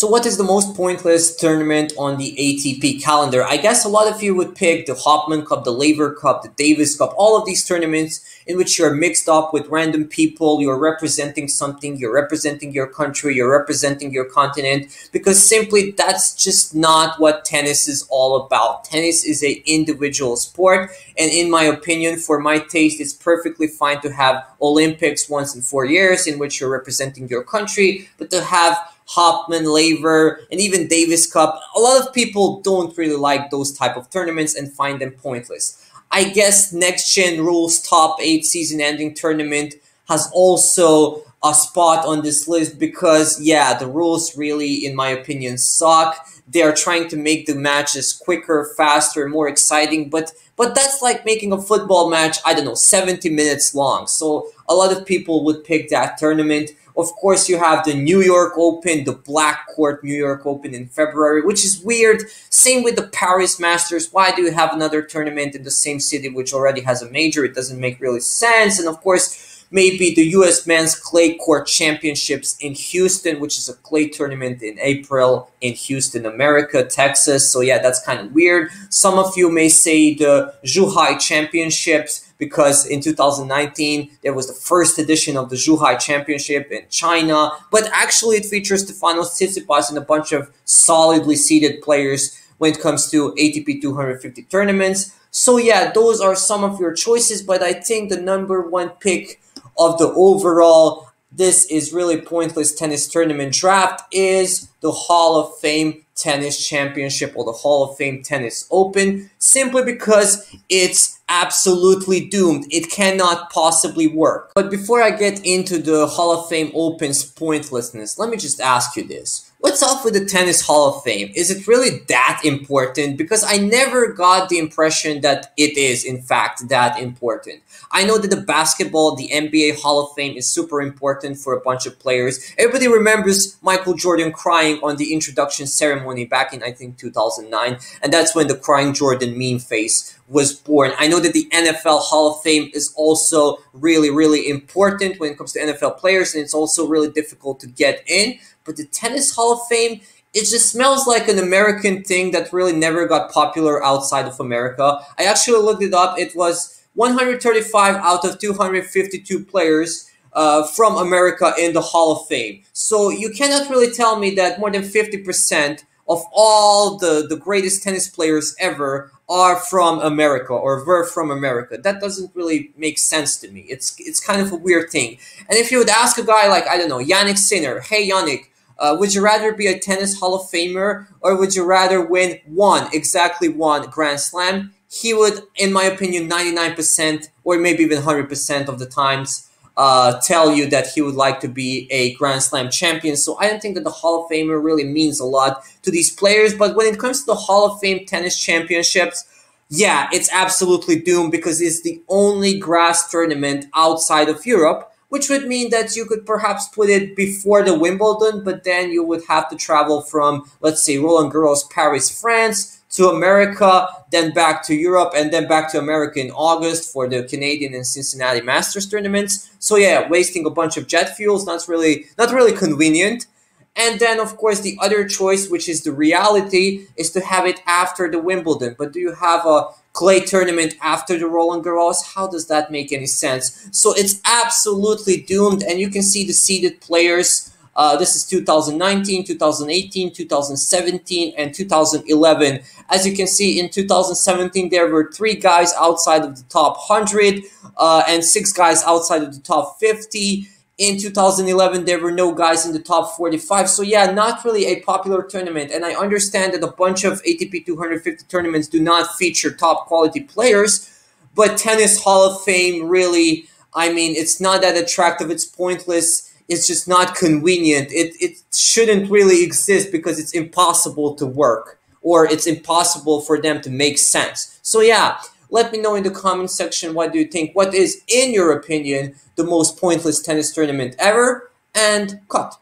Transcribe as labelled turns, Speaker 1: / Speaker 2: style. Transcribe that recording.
Speaker 1: So, what is the most pointless tournament on the ATP calendar? I guess a lot of you would pick the Hopman Cup, the Labor Cup, the Davis Cup, all of these tournaments in which you're mixed up with random people, you're representing something, you're representing your country, you're representing your continent, because simply that's just not what tennis is all about. Tennis is an individual sport, and in my opinion, for my taste, it's perfectly fine to have Olympics once in four years in which you're representing your country, but to have Hopman, Laver, and even Davis Cup. A lot of people don't really like those type of tournaments and find them pointless. I guess Next Gen Rules top eight season ending tournament has also a spot on this list because yeah the rules really in my opinion suck they are trying to make the matches quicker faster more exciting but but that's like making a football match i don't know 70 minutes long so a lot of people would pick that tournament of course, you have the New York Open, the Black Court New York Open in February, which is weird. Same with the Paris Masters. Why do you have another tournament in the same city which already has a major? It doesn't make really sense. And of course, maybe the U.S. Men's Clay Court Championships in Houston, which is a clay tournament in April in Houston, America, Texas. So yeah, that's kind of weird. Some of you may say the Zhuhai Championships because in 2019 there was the first edition of the Zhuhai Championship in China, but actually it features the final Tsitsipas and a bunch of solidly seeded players when it comes to ATP 250 tournaments. So yeah, those are some of your choices, but I think the number one pick of the overall this is really pointless tennis tournament draft is the Hall of Fame Tennis Championship or the Hall of Fame Tennis Open simply because it's absolutely doomed. It cannot possibly work. But before I get into the Hall of Fame Open's pointlessness, let me just ask you this. What's up with the Tennis Hall of Fame? Is it really that important? Because I never got the impression that it is, in fact, that important. I know that the basketball, the NBA Hall of Fame is super important for a bunch of players. Everybody remembers Michael Jordan crying on the introduction ceremony back in, I think, 2009. And that's when the crying Jordan meme face was born. I know that the NFL Hall of Fame is also really, really important when it comes to NFL players, and it's also really difficult to get in. But the Tennis Hall of Fame, it just smells like an American thing that really never got popular outside of America. I actually looked it up. It was 135 out of 252 players uh, from America in the Hall of Fame. So you cannot really tell me that more than 50% of all the, the greatest tennis players ever are from America or were from America. That doesn't really make sense to me. It's it's kind of a weird thing. And if you would ask a guy like I don't know Yannick Sinner, hey Yannick, uh, would you rather be a tennis Hall of Famer or would you rather win one exactly one Grand Slam? He would, in my opinion, ninety nine percent or maybe even hundred percent of the times uh, tell you that he would like to be a Grand Slam champion. So I don't think that the Hall of Famer really means a lot to these players. But when it comes to the Hall of Fame tennis championships, yeah, it's absolutely doomed because it's the only grass tournament outside of Europe, which would mean that you could perhaps put it before the Wimbledon, but then you would have to travel from, let's say, Roland Garros, Paris, France to America, then back to Europe, and then back to America in August for the Canadian and Cincinnati Masters tournaments. So yeah, wasting a bunch of jet fuels, not really not really convenient. And then, of course, the other choice, which is the reality, is to have it after the Wimbledon. But do you have a clay tournament after the Roland Garros? How does that make any sense? So it's absolutely doomed, and you can see the seeded players uh, this is 2019, 2018, 2017, and 2011. As you can see, in 2017, there were three guys outside of the top 100 uh, and six guys outside of the top 50. In 2011, there were no guys in the top 45. So, yeah, not really a popular tournament. And I understand that a bunch of ATP 250 tournaments do not feature top quality players, but Tennis Hall of Fame really, I mean, it's not that attractive. It's pointless it's just not convenient. It, it shouldn't really exist because it's impossible to work or it's impossible for them to make sense. So yeah, let me know in the comment section what do you think. What is, in your opinion, the most pointless tennis tournament ever? And cut.